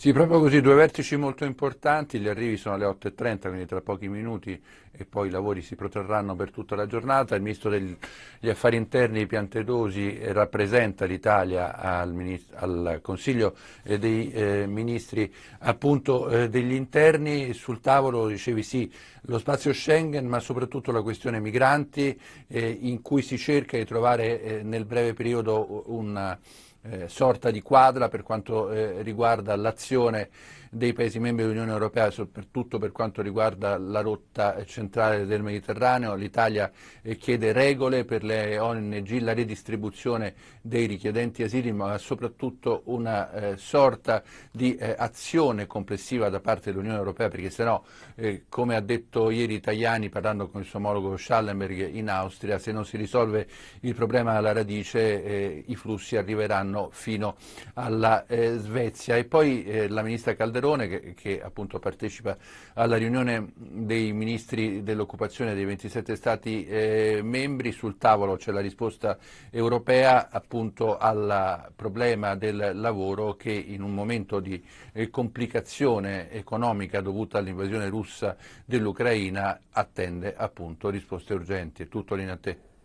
Sì, proprio così, due vertici molto importanti, gli arrivi sono alle 8.30, quindi tra pochi minuti e poi i lavori si protrarranno per tutta la giornata. Il ministro degli affari interni Piantedosi eh, rappresenta l'Italia al, al, Consiglio eh, dei eh, Ministri appunto, eh, degli interni. Sul tavolo dicevi sì, lo spazio Schengen, ma soprattutto la questione migranti eh, in cui si cerca di trovare eh, nel breve periodo una eh, sorta di quadra per quanto eh, riguarda l'azione dei Paesi membri dell'Unione Europea, soprattutto per quanto riguarda la rotta centrale del Mediterraneo. L'Italia eh, chiede regole per le ONG, la redistribuzione dei richiedenti asili, ma soprattutto una eh, sorta di eh, azione complessiva da parte dell'Unione Europea, perché se sennò, eh, come ha detto ieri Tajani parlando con il suo omologo Schallenberg in Austria, se non si risolve il problema alla radice i flussi arriveranno italiano fino alla eh, Svezia. E poi eh, la ministra Calderone, che, che, appunto partecipa alla riunione dei ministri dell'occupazione dei 27 Stati eh, membri, sul tavolo c'è la risposta europea appunto al problema del lavoro che in un momento di eh, complicazione economica dovuta all'invasione russa dell'Ucraina attende appunto risposte urgenti. Tutto lì a te.